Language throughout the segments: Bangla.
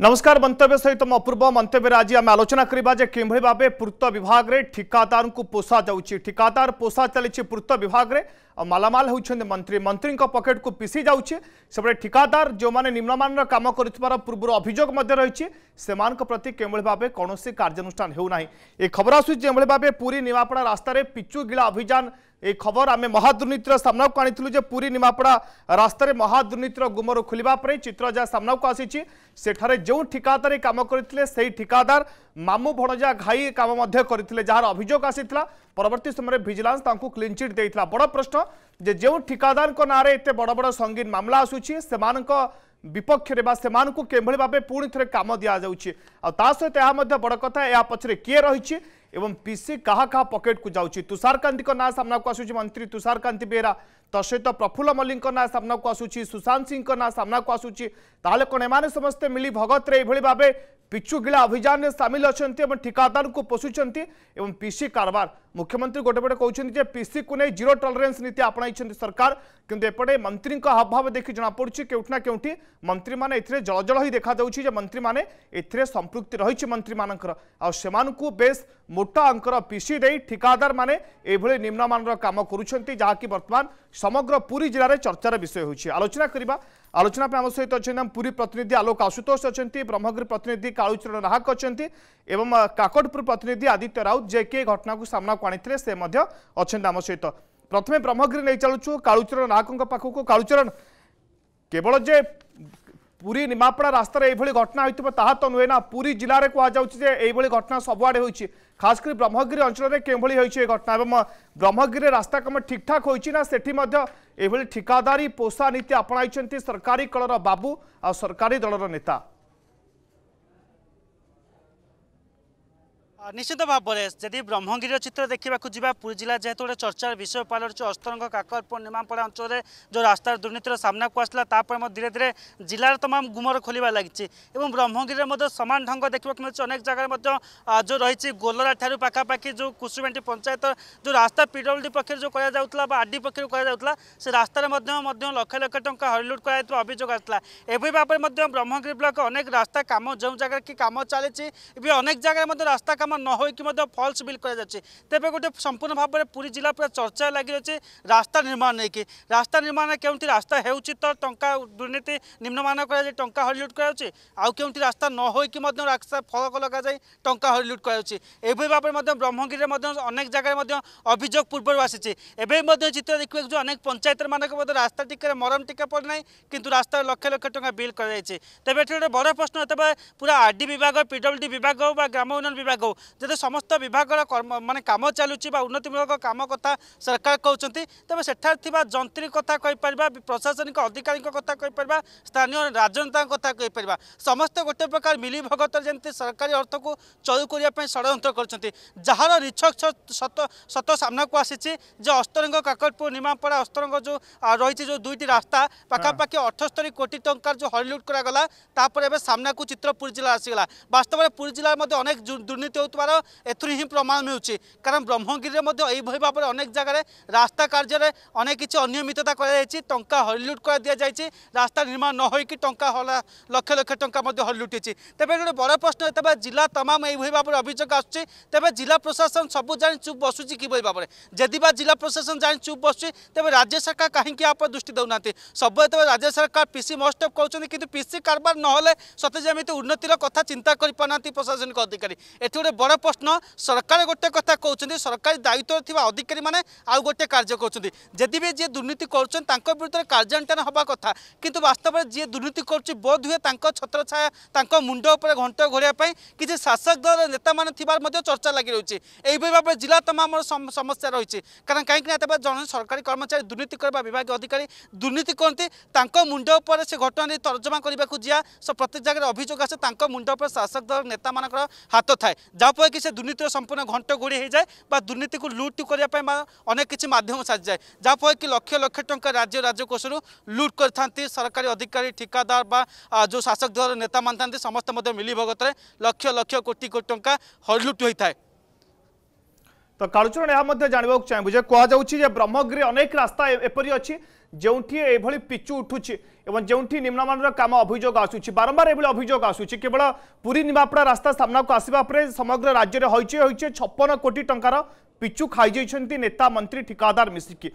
नमस्कार मंत्य सहित मो पूर्व मंतव्य आज आम आलोचना करवा कि भाव पूर्त विभाग में ठिकादार को पोषा जाऊँगी ठिकादार पोषा चली पूर्त विभाग में मालामाल हो मंत्री मंत्री पकेट को पिशी जाऊँचे ठिकादार जो मैंने निम्नमान कम कर पूर्व अभोग रही प्रति के भाव कौन कार्यानुषान होना खबर आसूरी पूरी निमापड़ा रास्त पिचु गिला अभियान এই খবর আমি মহাদুর্নীতির সামনাকু আনিলু যে পুরী নিমাপড়া রাস্তায় মহাদুর্নীতির গুমর খোলা পরে চিত্র যা সামনাকু আসিছি সেঠারে যে ঠিকাদারী কাম করে সেই ঠিকাদার মামু ভণজা ঘাই কাম করে যার অভিযোগ আসি পরবর্তী সময় ভিজিলান্স তা ক্লিনচিট দিয়েছিল বড় প্রশ্ন যে যে ঠিকাদার নাঁরে এত বড় বড় সঙ্গীন মামলা আসুচি সে বিপক্ষে বা সে কিভাবে ভাবে পুঁ থে কাম দিয়া যাচ্ছে আ তা সহ বড় কথা এ পছরে কি রয়েছে ଏବଂ ପିସି କାହା କାହା ପକେଟକୁ ଯାଉଛି ତୁଷାରକାନ୍ତିଙ୍କ ନାଁ ସାମ୍ନାକୁ ଆସୁଛି ମନ୍ତ୍ରୀ ତୁଷାରକାନ୍ତି ବେହେରା ତତ୍ସହିତ ପ୍ରଫୁଲ୍ଲ ମଲ୍ଲିକଙ୍କ ନାଁ ସାମ୍ନାକୁ ଆସୁଛି ସୁଶାନ୍ତ ସିଂଙ୍କ ନାଁ ସାମ୍ନାକୁ ଆସୁଛି ତାହେଲେ କ'ଣ ଏମାନେ ସମସ୍ତେ ମିଳି ଭଗତରେ ଏଇଭଳି ଭାବେ पिछुगिला अभियान में सामिल अच्छा ठिकादार को पशुंट पीसी कारबार मुख्यमंत्री गोटेपटे कहते पीसी को नहीं जीरो टलरेन्स नीति अपणाई सरकार किंतु एपटे मंत्री का हावभाव देखी जमापड़ी क्योंठना के मंत्री मैंने जलजल ही देखा दे मंत्री मैंने संप्रति रही मंत्री मान से बेस मोटा अंकर पीसी दे ठिकादार मैंने निम्नमान कम करा कि बर्तमान समग्र पूरी जिले में चर्चार विषय होलोचना करवा আলোচনা আম সহ অনেক পুরী প্রতিনিধি আলোক আশুতোষ অনেক ব্রহ্মগিরি প্রতিনিধি কালুচরণ নাহক অনেক এবং কাকটপুর প্রতিনিধি আদিত্য রাউত যে কি ঘটনা সামনাকু আনিলে সে অনেক আম সহ প্রথমে ব্রহ্মগিরি নিয়ে চালুছু কালুচরণ নাহক পাখক কালুচরণ কেবল যে ପୁରୀ ନିମାପଡ଼ା ରାସ୍ତାରେ ଏଇଭଳି ଘଟଣା ହୋଇଥିବ ତାହା ତ ନୁହେଁ ନା ପୁରୀ ଜିଲ୍ଲାରେ କୁହାଯାଉଛି ଯେ ଏଇଭଳି ଘଟଣା ସବୁଆଡ଼େ ହୋଇଛି ଖାସ କରି ବ୍ରହ୍ମଗିରି ଅଞ୍ଚଳରେ କେଉଁଭଳି ହୋଇଛି ଏ ଘଟଣା ଏବଂ ବ୍ରହ୍ମଗିରିରେ ରାସ୍ତା କାମ ଠିକ୍ଠାକ୍ ହୋଇଛି ନା ସେଠି ମଧ୍ୟ ଏଭଳି ଠିକାଦାରୀ ପୋଷା ନୀତି ଆପଣାଇଛନ୍ତି ସରକାରୀ କଳର ବାବୁ ଆଉ ସରକାରୀ ଦଳର ନେତା ନିଶ୍ଚିତ ଭାବରେ ଯଦି ବ୍ରହ୍ମଗିରିର ଚିତ୍ର ଦେଖିବାକୁ ଯିବା ପୁରୀ ଜିଲ୍ଲା ଯେହେତୁ ଗୋଟେ ଚର୍ଚ୍ଚାର ବିଷୟ ପାଲଟିଛି ଅସ୍ତରଙ୍ଗ କାକର ନିମାପଡ଼ା ଅଞ୍ଚଳରେ ଯେଉଁ ରାସ୍ତାର ଦୁର୍ନୀତିର ସାମ୍ନାକୁ ଆସିଲା ତାପରେ ମଧ୍ୟ ଧୀରେ ଧୀରେ ଜିଲ୍ଲାର ତମାମ ଗୁମର ଖୋଲିବା ଲାଗିଛି ଏବଂ ବ୍ରହ୍ମଗିରିରେ ମଧ୍ୟ ସମାନ ଢଙ୍ଗ ଦେଖିବାକୁ ମିଳୁଛି ଅନେକ ଜାଗାରେ ମଧ୍ୟ ଯେଉଁ ରହିଛି ଗୋଲରା ଠାରୁ ପାଖାପାଖି ଯେଉଁ କୁସୁମେଣ୍ଟି ପଞ୍ଚାୟତ ଯେଉଁ ରାସ୍ତା ପିଡବ୍ଲ୍ୟୁଡି ପକ୍ଷରୁ ଯେଉଁ କରାଯାଉଥିଲା ବା ଆର୍ଡି ପକ୍ଷରୁ କରାଯାଉଥିଲା ସେ ରାସ୍ତାରେ ମଧ୍ୟ ମଧ୍ୟ ଲକ୍ଷ ଲକ୍ଷ ଟଙ୍କା ହରିଲୁଟ୍ କରାଯାଇଥିବା ଅଭିଯୋଗ ଆସିଥିଲା ଏଭଳି ଭାବରେ ମଧ୍ୟ ବ୍ରହ୍ମଗିରି ବ୍ଲକ ଅନେକ ରାସ୍ତା କାମ ଯେଉଁ ଜାଗାରେ କି କାମ ଚାଲିଛି ଏବେ ଅନେକ ଜାଗାରେ ମଧ୍ୟ ରାସ୍ତା କାମ ନ ହୋଇକି ମଧ୍ୟ ଫଲ୍ସ ବିଲ୍ କରାଯାଉଛି ତେବେ ଗୋଟେ ସମ୍ପୂର୍ଣ୍ଣ ଭାବରେ ପୁରୀ ଜିଲ୍ଲା ପୁରା ଚର୍ଚ୍ଚା ଲାଗି ରହିଛି ରାସ୍ତା ନିର୍ମାଣ ନେଇକି ରାସ୍ତା ନିର୍ମାଣ କେଉଁଠି ରାସ୍ତା ହେଉଛି ତ ଟଙ୍କା ଦୁର୍ନୀତି ନିମ୍ନମାନ କରାଯାଇ ଟଙ୍କା ହରିଲୁଟ୍ କରାଯାଉଛି ଆଉ କେଉଁଠି ରାସ୍ତା ନ ହୋଇକି ମଧ୍ୟ ରାସ୍ତା ଫଳକ ଲଗାଯାଇ ଟଙ୍କା ହରିଲୁଟ୍ କରାଯାଉଛି ଏଭଳି ଭାବରେ ମଧ୍ୟ ବ୍ରହ୍ମଗିରିରେ ମଧ୍ୟ ଅନେକ ଜାଗାରେ ମଧ୍ୟ ଅଭିଯୋଗ ପୂର୍ବରୁ ଆସିଛି ଏବେ ମଧ୍ୟ ଚିତ୍ର ଦେଖିବାକୁ ଯେଉଁ ଅନେକ ପଞ୍ଚାୟତମାନଙ୍କ ମଧ୍ୟ ରାସ୍ତା ଟିକାରେ ମରମ ଟିକା ପଡ଼ିନାହିଁ କିନ୍ତୁ ରାସ୍ତାରେ ଲକ୍ଷ ଲକ୍ଷ ଟଙ୍କା ବିଲ୍ କରାଯାଇଛି ତେବେ ଏଠି ଗୋଟେ ବଡ଼ ପ୍ରଶ୍ନ ତେବେ ପୁରା ଆର୍ଡି ବିଭାଗ ପିଡବ୍ଲ୍ୟୁଡି ବିଭାଗ ହଉ ବା ଗ୍ରାମ ଉନ୍ନୟନ ବିଭାଗ ହଉ যদি সমস্ত বিভাগর মানে কাম চালুছি বা উন্নতিমূলক কাম কথা সরকার কৌঁচ তবে সেঠার থাকা যন্ত্রী কথা কইপারা প্রশাসনিক অধিকারী কথা কইপারা স্থানীয় রাজনেতা কথা কইপারা সমস্ত গোটে প্রকার মিলিভগতরে যেমন সরকারি অর্থকু চৌ করা ষড়যন্ত্র করছেন যার নিছক সত সত সামনাকু আসিছি যে অস্তরঙ্গ কাকটপুর নিমাপড়া অস্তরঙ্গ যে রয়েছে যে দুইটি রাস্তা পাখাপাখি অঠস্তরি কোটি টঙ্কার যে হরিলুট করা তাপরে এবার সামনাকু চিত্র পুরী জেলা আসিগলা বাস্তবের পুরী জেলার মধ্যে অনেক দুর্নীতি ହେଉଥିବାର ଏଥିରୁ ହିଁ ପ୍ରମାଣ ମିଳୁଛି କାରଣ ବ୍ରହ୍ମଗିରିରେ ମଧ୍ୟ ଏହିଭଳି ଭାବରେ ଅନେକ ଜାଗାରେ ରାସ୍ତା କାର୍ଯ୍ୟରେ ଅନେକ କିଛି ଅନିୟମିତତା କରାଯାଇଛି ଟଙ୍କା ହଲିଲୁଟ୍ ଦିଆଯାଇଛି ରାସ୍ତା ନିର୍ମାଣ ନ ହୋଇକି ଟଙ୍କା ଲକ୍ଷ ଲକ୍ଷ ଟଙ୍କା ମଧ୍ୟ ହଲିଲୁଟ୍ ହୋଇଛି ତେବେ ଗୋଟେ ବଡ଼ ପ୍ରଶ୍ନ ଯେତେବେଳେ ଜିଲ୍ଲା ତମାମ ଏହିଭଳି ଭାବରେ ଅଭିଯୋଗ ଆସୁଛି ତେବେ ଜିଲ୍ଲା ପ୍ରଶାସନ ସବୁ ଜାଣି ଚୁପ୍ ବସୁଛି କିଭଳି ଭାବରେ ଯଦି ବା ଜିଲ୍ଲା ପ୍ରଶାସନ ଜାଣି ଚୁପ୍ ବସୁଛି ତେବେ ରାଜ୍ୟ ସରକାର କାହିଁକି ଏହା ଉପରେ ଦୃଷ୍ଟି ଦେଉନାହାନ୍ତି ସବୁ ଯେତେବେଳେ ରାଜ୍ୟ ସରକାର ପିସି ମହୋତ୍ସବ କରୁଛନ୍ତି କିନ୍ତୁ ପିସି କାରବାର ନହେଲେ ସତେ ଯେମିତି ଉନ୍ନତିର କଥା ଚିନ୍ତା କରିପାରୁନାହାନ୍ତି ପ୍ରଶାସନିକ ଅଧିକାରୀ ଏଠି ଗୋଟେ বড় প্রশ্ন সরকার গোটে কথা কৌন সরকারি দায়িত্ব অধিকারী মানে আউ গোটে কাজ করছেন যদি বি যে দুর্নীতি করছেন তাঁর বিরুদ্ধে কার্যানুষ্ঠান হওয়া কথা কিন্তু বাস্তবে যে দুর্নীতি করছে বোধ হুয়ে তাঁর ছত্রছায়া তাঁর মুন্ড উপরে ঘণ্ট ঘোড়া কিছু শাসক দল নেতা মানে থার চর্চা লাগি রয়েছে এইভাবে ভাবে জেলা তমাম সমস্যা রয়েছে কারণ কিন্তু এত জন সরকারি কর্মচারী দুর্নীতি করা বিভাগীয় অধিকারী দুর্নীতি করতে তাঁর মুন্ড উপরে সে ঘটনা নিয়ে তর্জমা করা যা প্রত্যেক জায়গায় অভিযোগ আসে তাঁর মুন্ড উপরে শাসক দল নেতা মানকর হাত থাকে ଯାହାଫଳରେ କି ସେ ଦୁର୍ନୀତିର ସମ୍ପୂର୍ଣ୍ଣ ଘଣ୍ଟ ଘୋଡ଼ି ହୋଇଯାଏ ବା ଦୁର୍ନୀତିକୁ ଲୁଟ୍ କରିବା ପାଇଁ ଅନେକ କିଛି ମାଧ୍ୟମ ସାଜିଯାଏ ଯାହାଫଳରେ କି ଲକ୍ଷ ଲକ୍ଷ ଟଙ୍କା ରାଜ୍ୟ ରାଜକୋଷରୁ ଲୁଟ୍ କରିଥାନ୍ତି ସରକାରୀ ଅଧିକାରୀ ଠିକାଦାର ବା ଯେଉଁ ଶାସକ ଦଳର ନେତାମାନେ ଥାନ୍ତି ସମସ୍ତେ ମଧ୍ୟ ମିଲିଭଗତରେ ଲକ୍ଷ ଲକ୍ଷ କୋଟି କୋଟି ଟଙ୍କା ହରଲୁଟ୍ ହୋଇଥାଏ ତ କାଳୁଚରଣ ଏହା ମଧ୍ୟ ଜାଣିବାକୁ ଚାହିଁବୁ ଯେ କୁହାଯାଉଛି ଯେ ବ୍ରହ୍ମଗିରି ଅନେକ ରାସ୍ତା ଏପରି ଅଛି ଯେଉଁଠି ଏଭଳି ପିଚୁ ଉଠୁଛି ଏବଂ ଯେଉଁଠି ନିମ୍ନମାନର କାମ ଅଭିଯୋଗ ଆସୁଛି ବାରମ୍ବାର ଏଭଳି ଅଭିଯୋଗ ଆସୁଛି କେବଳ ପୁରୀ ନିମାପଡ଼ା ରାସ୍ତା ସାମ୍ନାକୁ ଆସିବା ପରେ ସମଗ୍ର ରାଜ୍ୟରେ ହୋଇଛି ହୋଇଛି ଛପନ କୋଟି ଟଙ୍କାର ପିଚୁ ଖାଇଯାଇଛନ୍ତି ନେତା ମନ୍ତ୍ରୀ ଠିକାଦାର ମିଶିକି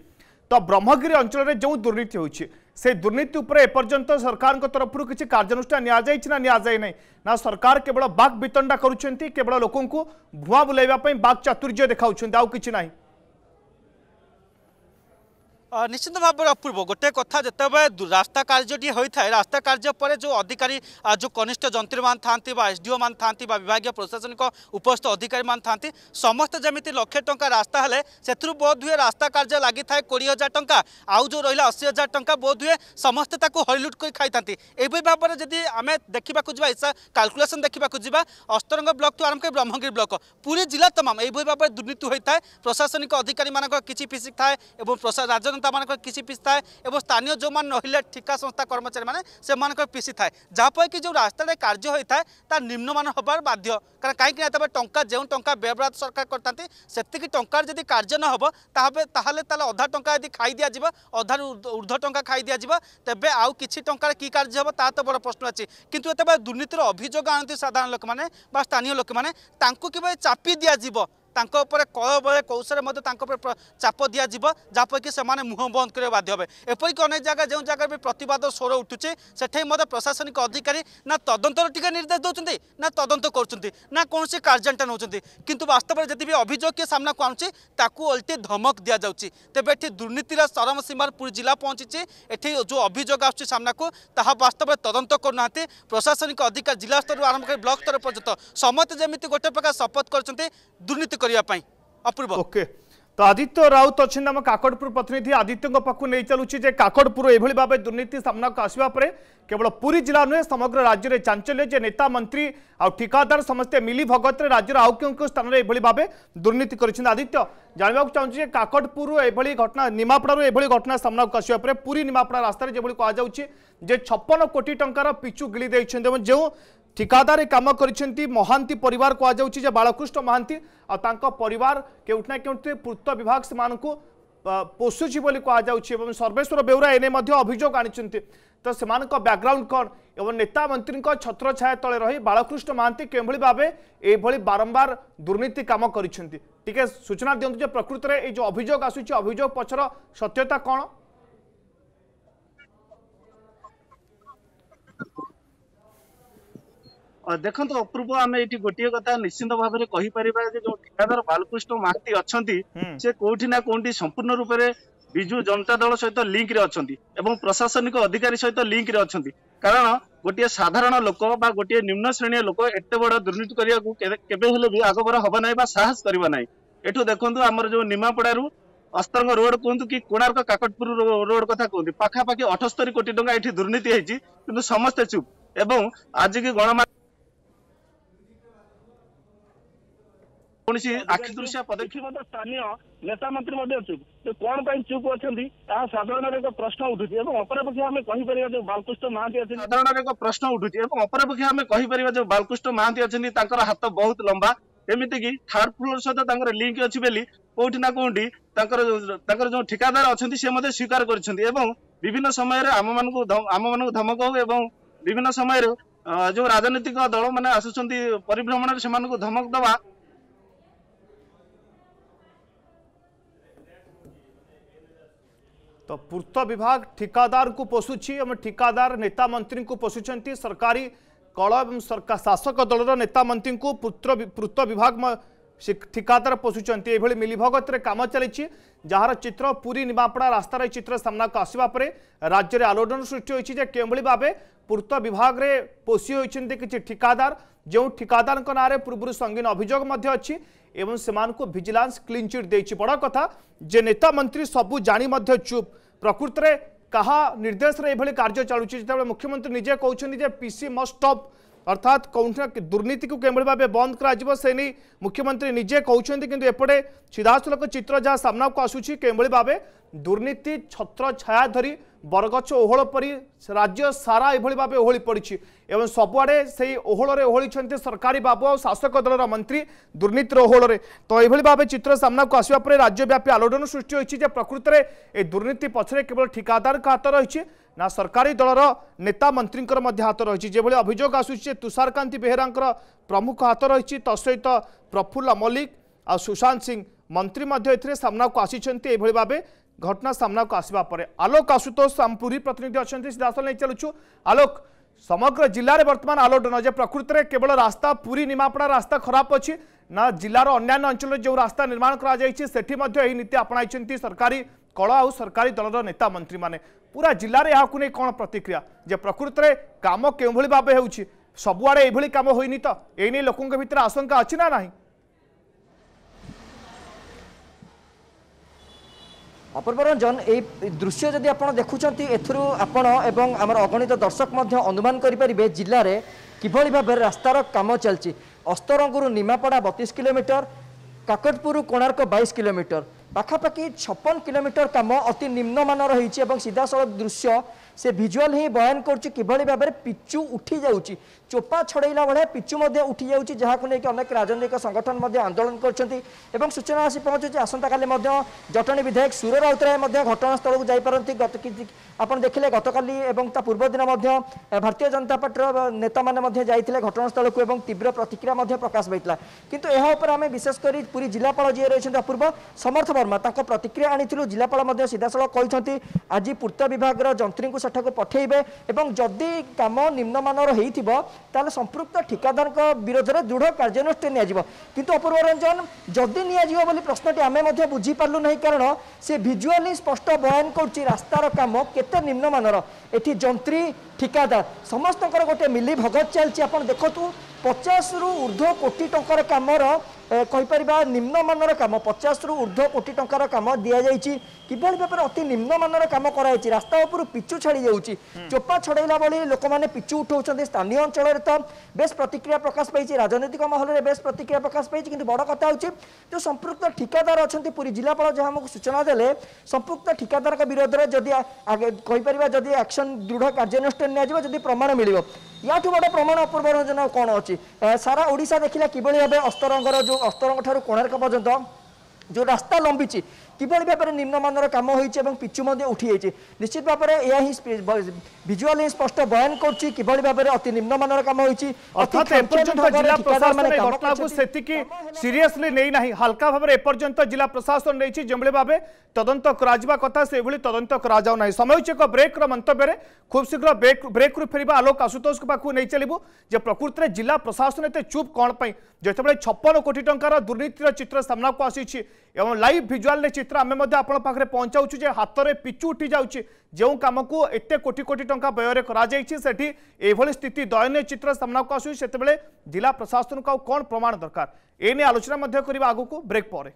ତ ବ୍ରହ୍ମଗିରି ଅଞ୍ଚଳରେ ଯେଉଁ ଦୁର୍ନୀତି ହେଉଛି ସେ ଦୁର୍ନୀତି ଉପରେ ଏପର୍ଯ୍ୟନ୍ତ ସରକାରଙ୍କ ତରଫରୁ କିଛି କାର୍ଯ୍ୟାନୁଷ୍ଠାନ ନିଆଯାଇଛି ନା ନିଆଯାଇ ନାହିଁ ନା ସରକାର କେବଳ ବାକ୍ ବିତଣ୍ଡା କରୁଛନ୍ତି କେବଳ ଲୋକଙ୍କୁ কেবল ବୁଲାଇବା ପାଇଁ ବାକ୍ ଚାତୁର୍ଯ୍ୟ ଦେଖାଉଛନ୍ତି ଆଉ କିଛି ନାହିଁ নিশ্চিত ভাবে অপূর্ব গোটে কথা যেতবে রাস্তা কার্যটি হয়ে থাকে রাস্তা কার্য পরে যে অধিকারী যে কনিষ্ঠ যন্ত্রী মানে থাকে বা এসডিও মানে থাকে বা বিভাগীয় প্রশাসনিক উপস্থিত অধিকারী মানে থাকে সমস্ত যেমি লক্ষে টঙ্কা রাস্তা হলে সে বোধ হুয়ে রাস্তা কার্য লাগি থাকে কোড়ি হাজার টঙ্কা আউ যে রহলা অশী হাজার টঙ্কা হুয়ে সমস্ত তাকে হলিলুট করে খাই থাকে এইভাবে ভাবে যদি আমি দেখা যা হিসা কাল্কুলেসন দেখা যা অস্তরঙ্গ ব্লক টু আরম্ভ করে ব্রহ্মগিরি ব্লক পুরী জেলা তমাম এইভাবে ভাবে দুর্নীতি হয়ে থাকে প্রশাসনিক অধিকারী মানুষ কিছু পিসি থাকে এবং রাজনীতি ଜନତାମାନଙ୍କର କିଛି ପିସି ଥାଏ ଏବଂ ସ୍ଥାନୀୟ ଯେଉଁମାନେ ରହିଲେ ଠିକା ସଂସ୍ଥା କର୍ମଚାରୀମାନେ ସେମାନଙ୍କର ପିସି ଥାଏ ଯାହାଫଳରେ କି ଯେଉଁ ରାସ୍ତାରେ କାର୍ଯ୍ୟ ହୋଇଥାଏ ତା ନିମ୍ନମାନ ହେବାର ବାଧ୍ୟ କାରଣ କାହିଁକିନା ତେବେ ଟଙ୍କା ଯେଉଁ ଟଙ୍କା ବ୍ୟୟବରାଦ ସରକାର କରିଥାନ୍ତି ସେତିକି ଟଙ୍କାର ଯଦି କାର୍ଯ୍ୟ ନ ହେବ ତାହେଲେ ତାହେଲେ ଅଧା ଟଙ୍କା ଯଦି ଖାଇ ଦିଆଯିବ ଅଧାରୁ ଉର୍ଦ୍ଧ୍ୱ ଟଙ୍କା ଖାଇ ଦିଆଯିବ ତେବେ ଆଉ କିଛି ଟଙ୍କାର କି କାର୍ଯ୍ୟ ହେବ ତାହା ତ ବଡ଼ ପ୍ରଶ୍ନ ଅଛି କିନ୍ତୁ ଯେତେବେଳେ ଦୁର୍ନୀତିର ଅଭିଯୋଗ ଆଣନ୍ତି ସାଧାରଣ ଲୋକମାନେ ବା ସ୍ଥାନୀୟ ଲୋକମାନେ ତାଙ୍କୁ କିଭଳି ଚାପି ଦିଆଯିବ ତାଙ୍କ ଉପରେ କଳ ବେଳେ କୌଶଳରେ ମଧ୍ୟ ତାଙ୍କ ଉପରେ ଚାପ ଦିଆଯିବ ଯାହାଫଳରେ କି ସେମାନେ ମୁହଁ ବନ୍ଦ କରିବା ବାଧ୍ୟ ହେବେ ଏପରିକି ଅନେକ ଜାଗା ଯେଉଁ ଜାଗାରେ ବି ପ୍ରତିବାଦ ସ୍ୱର ଉଠୁଛି ସେଠାରେ ମଧ୍ୟ ପ୍ରଶାସନିକ ଅଧିକାରୀ ନା ତଦନ୍ତର ଟିକେ ନିର୍ଦ୍ଦେଶ ଦେଉଛନ୍ତି ନା ତଦନ୍ତ କରୁଛନ୍ତି ନା କୌଣସି କାର୍ଯ୍ୟାନୁଷ୍ଠାନ ନେଉଛନ୍ତି କିନ୍ତୁ ବାସ୍ତବରେ ଯଦି ବି ଅଭିଯୋଗ କିଏ ସାମ୍ନାକୁ ଆଣୁଛି ତାକୁ ଓଲଟି ଧମକ ଦିଆଯାଉଛି ତେବେ ଏଠି ଦୁର୍ନୀତିର ଚରମ ସୀମାରେ ପୁରୀ ଜିଲ୍ଲା ପହଞ୍ଚିଛି ଏଠି ଯେଉଁ ଅଭିଯୋଗ ଆସୁଛି ସାମ୍ନାକୁ ତାହା ବାସ୍ତବରେ ତଦନ୍ତ କରୁନାହାନ୍ତି ପ୍ରଶାସନିକ ଅଧିକାରୀ ଜିଲ୍ଲା ସ୍ତରରୁ ଆରମ୍ଭ କରି ବ୍ଲକ ସ୍ତର ପର୍ଯ୍ୟନ୍ତ ସମସ୍ତେ ଯେମିତି ଗୋଟେ ପ୍ରକାର ଶପଥ କରିଛନ୍ତି ଦୁର୍ନୀତି करने ओके तो आदित्य राउत अच्छा आम काकड़पुर प्रतिनिधि आदित्य पाखु नहीं चलुची जे काकड़पुर यह भाव दुर्नीति सामना को आसवा पर केवल पूरी जिला नुहे समग्र राज्य में चांचल्य नेता मंत्री आ ठिकादार समस्ते मिली भगत राज्यर आउ क्यों क्यों स्थान में भाव दुर्नीति कर आदित्य जानवाक चाहूँगी काकड़पुर यह घटना निमापड़ार यह घटना सामना को आसवा पर पूरी निमापड़ा रास्त जो कहुचे छपन कोटी टकर पिचु गिली जो ঠিকাদার এ কাম করেছেন মহান্তি পরিবার কুযাচ্ছে যে বালকৃষ্ণ মহান্তি আঙ্ক পরিবার কেউটি না কেউটি পূর্ত বিভাগ সে পোষুছি বলে কুযাচ্ছে এবং সর্বেশ্বর বেউরা এনে অভিযোগ আনিছেন তো সে ব্যাকগ্রাউন্ড কণ এবং নেতা মন্ত্রী ছত্রছায়া তলে রহি বালকৃষ্ণ মহান্তি কেউভাবে ভাবে এইভাবে বারম্বার দুর্নীতি কাম করেছেন টিকি সূচনা দিও যে প্রকৃতরে এই যে অভিযোগ আসুচি অভিযোগ পছর সত্যতা কোণ ଦେଖନ୍ତୁ ଅପୂର୍ବ ଆମେ ଏଠି ଗୋଟିଏ କଥା ନିଶ୍ଚିନ୍ତ ଭାବରେ କହିପାରିବା ଯେ ଯୋଉ ଠିକାଦାର ବାଲକୃଷ୍ଣ ମହାନ୍ତି ଅଛନ୍ତି ସେ କୋଉଠି ନା କୋଉଠି ସମ୍ପୂର୍ଣ୍ଣ ରୂପରେ ବିଜୁ ଜନତା ଦଳ ସହିତ ଲିଙ୍କରେ ଅଛନ୍ତି ଏବଂ ପ୍ରଶାସନିକ ଅଧିକାରୀ ସହିତ ଲିଙ୍କରେ ଅଛନ୍ତି କାରଣ ଗୋଟିଏ ସାଧାରଣ ଲୋକ ବା ଗୋଟିଏ ନିମ୍ନ ଶ୍ରେଣୀୟ ଲୋକ ଏତେ ବଡ ଦୁର୍ନୀତି କରିବାକୁ କେବେ ହେଲେ ବି ଆଗଭର ହବ ନାହିଁ ବା ସାହସ କରିବ ନାହିଁ ଏଠୁ ଦେଖନ୍ତୁ ଆମର ଯୋଉ ନିମାପଡ଼ାରୁ ଅସ୍ତରଙ୍ଗ ରୋଡ କୁହନ୍ତୁ କି କୋଣାର୍କ କାକଟପୁର ରୋଡ କଥା କୁହନ୍ତୁ ପାଖାପାଖି ଅଠସ୍ତରୀ କୋଟି ଟଙ୍କା ଏଠି ଦୁର୍ନୀତି ହେଇଛି କିନ୍ତୁ ସମସ୍ତେ ଚୁପ୍ ଏବଂ ଆଜିକି ଗଣମାଧ୍ୟମ କୌଣସି ଆଖି ଦୃଶ୍ୟ ପଦକ୍ଷେପ ସ୍ଥାନୀୟ ନେତାମନ୍ତ୍ରୀ ମଧ୍ୟ ଚୁପ୍ କଣ ପାଇଁ ଚୁପ୍ ଅଛନ୍ତି ତାହା ସାଧାରଣରେ ଏକ ପ୍ରଶ୍ନ ଉଠୁଛି ଏବଂ ଅପରପକ୍ଷେ ଆମେ କହିପାରିବା ଯୋଉ ବାଲକୃଷ୍ଣ ମହାନ୍ତି ଅଛନ୍ତି ସାଧାରଣରେ ଏକ ପ୍ରଶ୍ନ ଉଠୁଛି ଏବଂ ଅପରପକ୍ଷେ ଆମେ କହିପାରିବା ଯୋଉ ବାଲକୃଷ୍ଣ ମହାନ୍ତି ଅଛନ୍ତି ତାଙ୍କର ହାତ ବହୁତ ଲମ୍ବା ଏମିତିକି ଥାର୍ଡ ଫ୍ଲୋର ସହିତ ତାଙ୍କର ଲିଙ୍କ ଅଛି ବୋଲି କୋଉଠି ନା କୋଉଠି ତାଙ୍କର ତାଙ୍କର ଯୋଉ ଠିକାଦାର ଅଛନ୍ତି ସେ ମଧ୍ୟ ସ୍ୱୀକାର କରିଛନ୍ତି ଏବଂ ବିଭିନ୍ନ ସମୟରେ ଆମମାନଙ୍କୁ ଆମମାନଙ୍କୁ ଧମକ ହଉ ଏବଂ ବିଭିନ୍ନ ସମୟରେ ଯୋଉ ରାଜନୈତିକ ଦଳ ମାନେ ଆସୁଛନ୍ତି ପରିଭ୍ରମଣରେ ସେମାନଙ୍କୁ ଧମକ ଦେବା तो पूर्त विभाग ठिकादार को पोषुची एवं ठिकादार नेता मंत्री को पोषुंट सरकारी कल एवं सरकार शासक दलर नेता मंत्री को पुत्र पूर्त विभाग ठिकादार पोषुंट यह मिलीभगत काम चली चित्र पूरी निमापड़ा रास्तार चित्र सामना को आसवापर राज्य में आलोडन सृष्टि होती है भाव पूर्त विभाग में पोषी होती किसी ठिकादार जो ठिकादार ना पूर्व संगीन अभोग अच्छी एवं से भिजिलांस क्लीन चिट दे बड़ कथा जे नेता मंत्री सबू जाणी चुप ପ୍ରକୃତରେ କାହା ନିର୍ଦ୍ଦେଶରେ ଏଭଳି କାର୍ଯ୍ୟ ଚାଲୁଛି ଯେତେବେଳେ ମୁଖ୍ୟମନ୍ତ୍ରୀ ନିଜେ କହୁଛନ୍ତି ଯେ ପିସି ମଷ୍ଟ ଷ୍ଟପ୍ অর্থাৎ কোটি না দুর্নীতিকে কিভাবে ভাবে বন্ধ করা যাব সে নিয়ে মুখ্যমন্ত্রী নিজে কৌন কিন্তু এপটে সিধাসলখ চিত্র যা সামনাকু আসুচি কিভাবে ভাবে দুর্নীতি ছত্র ছায়া ধরি বরগছ ওহল পরি রাজ্য সারা এভাবে ভাবে ওহলি পড়ছে এবং সবুড়ে সেই ওহলরে ওহলিছেন সরকারি বাবু আর শাসক দলর মন্ত্রী দুর্নীতির ওহলরে তো এইভাবে ভাবে চিত্র সামনাকু আসবা পরে রাজ্যব্যাপী আলোড়ন সৃষ্টি হয়েছে যে প্রকৃতরে এই দুর্নীতি পছরে কেবল ঠিকাদার হাত রয়েছে ନା ସରକାରୀ ଦଳର ନେତା ମନ୍ତ୍ରୀଙ୍କର ମଧ୍ୟ ହାତ ରହିଛି ଯେଭଳି ଅଭିଯୋଗ ଆସୁଛି ଯେ ତୁଷାରକାନ୍ତି ବେହେରାଙ୍କର ପ୍ରମୁଖ ହାତ ରହିଛି ତତ୍ସହିତ ପ୍ରଫୁଲ୍ଲ ମଲ୍ଲିକ ଆଉ ସୁଶାନ୍ତ ସିଂ ମନ୍ତ୍ରୀ ମଧ୍ୟ ଏଥିରେ ସାମ୍ନାକୁ ଆସିଛନ୍ତି ଏଭଳି ଭାବେ ଘଟଣା ସାମ୍ନାକୁ ଆସିବା ପରେ ଆଲୋକ ଆଶୁତୋଷ ସାମ୍ପୁରୀ ପ୍ରତିନିଧି ଅଛନ୍ତି ସିଧାସଳ ନେଇ ଚାଲୁଛୁ ଆଲୋକ ସମଗ୍ର ଜିଲ୍ଲାରେ ବର୍ତ୍ତମାନ ଆଲୋଡ଼ନ ଯେ ପ୍ରକୃତରେ କେବଳ ରାସ୍ତା ପୁରୀ ନିମାପଡ଼ା ରାସ୍ତା ଖରାପ ଅଛି ନା ଜିଲ୍ଲାର ଅନ୍ୟାନ୍ୟ ଅଞ୍ଚଳରେ ଯେଉଁ ରାସ୍ତା ନିର୍ମାଣ କରାଯାଇଛି ସେଠି ମଧ୍ୟ ଏହି ନୀତି ଆପଣାଇଛନ୍ତି ସରକାରୀ କଳ ଆଉ ସରକାରୀ ଦଳର ନେତା ମନ୍ତ୍ରୀମାନେ ପୁରା ଜିଲ୍ଲାରେ ଏହାକୁ ନେଇ କ'ଣ ପ୍ରତିକ୍ରିୟା ଯେ ପ୍ରକୃତରେ କାମ କେଉଁଭଳି ଭାବେ ହେଉଛି ସବୁଆଡ଼େ ଏଭଳି କାମ ହୋଇନି ତ ଏ ନେଇ ଲୋକଙ୍କ ଭିତରେ ଆଶଙ୍କା ଅଛି ନା ନାହିଁ ଅପରପରଞ୍ଜନ ଏଇ ଦୃଶ୍ୟ ଯଦି ଆପଣ ଦେଖୁଛନ୍ତି ଏଥିରୁ ଆପଣ ଏବଂ ଆମର ଅଗଣିତ ଦର୍ଶକ ମଧ୍ୟ ଅନୁମାନ କରିପାରିବେ ଜିଲ୍ଲାରେ କିଭଳି ଭାବରେ ରାସ୍ତାର କାମ ଚାଲିଛି ଅସ୍ତରଙ୍ଗରୁ ନିମାପଡ଼ା ବତିଶ କିଲୋମିଟର କାକଟପୁରରୁ କୋଣାର୍କ ବାଇଶ କିଲୋମିଟର ପାଖାପାଖି ଛପନ କିଲୋମିଟର କାମ ଅତି ନିମ୍ନମାନ ରହିଛି ଏବଂ ସିଧାସଳଖ ଦୃଶ୍ୟ সে ভিজুয়াল হি বয়ান করছে কিভাবে ভাবে পিচু উঠি যাচ্ছি চোপা ছড়াইলা ভাবে পিচু মধ্যে উঠি যাচ্ছি নিয়ে অনেক রাজনৈতিক সংগঠন আন্দোলন করছেন এবং সূচনা আসি পৌঁছুছে আসন্তকালে জটনী বিধায়ক সুর রাউতরায় ঘটনাস্থলক যাইপার গত আপনার দেখলে গতকাল এবং তা পূর্বদিন ভারতীয় জনতা পার্টির নেতা মানে যাই ঘটনাস্থল এবং তীব্র প্রতিক্রিয়া প্রকাশ পাইলা কিন্তু এ আমি বিশেষ করে পুরী জেলাপাল যিয়ে রয়েছেন অপূর্ব সমর্থ বর্মা তাঁর প্রতিক্রিয়া আনি জেলাপাল সিধাসল কিন্তু আজ পূর্ত বিভাগের যন্ত্রী ସେଠାକୁ ପଠାଇବେ ଏବଂ ଯଦି କାମ ନିମ୍ନମାନର ହେଇଥିବ ତାହେଲେ ସମ୍ପୃକ୍ତ ଠିକାଦାରଙ୍କ ବିରୋଧରେ ଦୃଢ଼ କାର୍ଯ୍ୟାନୁଷ୍ଠାନ ନିଆଯିବ କିନ୍ତୁ ଅପୂର୍ବ ରଞ୍ଜନ ଯଦି ନିଆଯିବ ବୋଲି ପ୍ରଶ୍ନଟି ଆମେ ମଧ୍ୟ ବୁଝିପାରିଲୁ ନାହିଁ କାରଣ ସେ ଭିଜୁଆଲି ସ୍ପଷ୍ଟ ବୟାନ କରୁଛି ରାସ୍ତାର କାମ କେତେ ନିମ୍ନମାନର ଏଠି ଯନ୍ତ୍ରୀ ଠିକାଦାର ସମସ୍ତଙ୍କର ଗୋଟିଏ ମିଲି ଭଗତ ଚାଲିଛି ଆପଣ ଦେଖନ୍ତୁ ପଚାଶରୁ ଉର୍ଦ୍ଧ୍ୱ କୋଟି ଟଙ୍କାର କାମର କହିପାରିବା ନିମ୍ନମାନର କାମ ପଚାଶରୁ ଉର୍ଦ୍ଧ୍ୱ କୋଟି ଟଙ୍କାର କାମ ଦିଆଯାଇଛି কিভাবে ভাবে অতি নিম্নমানর কাম করা হয়েছে রাস্তা উপর পিচু ছাড়ি যাচ্ছে চোপা ছড়াইলা ভাই লোক মানে পিচু উঠাউছেন স্থানীয় অঞ্চলের তো বেশ প্রতিক্রিয়া প্রকাশ পাইছে রাজনৈতিক মহলের বেশ প্রতিক্রিয়া প্রকাশ পাইছে কিন্তু বড় কথা হচ্ছে যে সম্পৃক্ত ঠিকাদার অনেক পুরী জেলাপাল যা আমি সূচনা দেলে সম্পৃক্ত ঠিকাদার বিরোধে যদি কইপার যদি আকশন দৃঢ় কার্যানুষ্ঠান নিয়ে যদি প্রমাণ মিলব ইয়াঠু বড় প্রমাণ অপূর্বরঞ্জন কোণ অছি সারা ওড়িশা দেখিলে কিভাবে ভাবে অস্তরঙ্গর যে অস্তরঙ্গ ঠার কোণার্ক পর্যন্ত যে রাস্তা লম্বিছি কিভাবে ভাবে নিম্নমানর কাম হয়েছে এবং পিচু মধ্যে উঠি যাই নিশ্চিত ভাবে এ ভিজুয়াল স্পষ্ট বয়ান করছি কিভাবে ভাবে অতি নিম্নমানর কাম হয়েছে অর্থাৎ এপর্যন্ত জেলা প্রশাসন ঘটনাকে সেটিকি সিরিয়াসলি নেই না হালকা ভাবে এপর্যন্ত জেলা প্রশাসন নেইছি যেভাবে ভাবে তদন্ত করা যা কথা সেইভাবে তদন্ত করা যাও না সময় হচ্ছে এক ব্রেকর মন্তব্যের খুব শীঘ্র ব্রেক রু ফেরিবা আলোক আশুতোষ পাখু নিয়ে চলবু যে প্রকৃতিরে জেলা প্রশাসন এতে চুপ কোণ পাই যেতবে ছপন কোটি টাকার দুর্নীতির চিত্র সামনাকু আসিছি এবং লাইভ ভিজুয়াল চিত্র କ୍ଷେତ୍ର ଆମେ ମଧ୍ୟ ଆପଣ ପାଖରେ ପହଞ୍ଚାଉଛୁ ଯେ ହାତରେ ପିଚୁ ଉଠି ଯାଉଛି ଯେଉଁ କାମକୁ ଏତେ କୋଟି କୋଟି ଟଙ୍କା ବ୍ୟୟରେ କରାଯାଇଛି ସେଠି ଏଭଳି ସ୍ଥିତି ଦୟନୀୟ ଚିତ୍ର ସାମ୍ନାକୁ ଆସୁଛି ସେତେବେଳେ ଜିଲ୍ଲା ପ୍ରଶାସନକୁ ଆଉ କ'ଣ ପ୍ରମାଣ ଦରକାର ଏ ନେଇ ଆଲୋଚନା ମଧ୍ୟ କରିବା ଆଗକୁ ବ୍ରେକ୍ ପରେ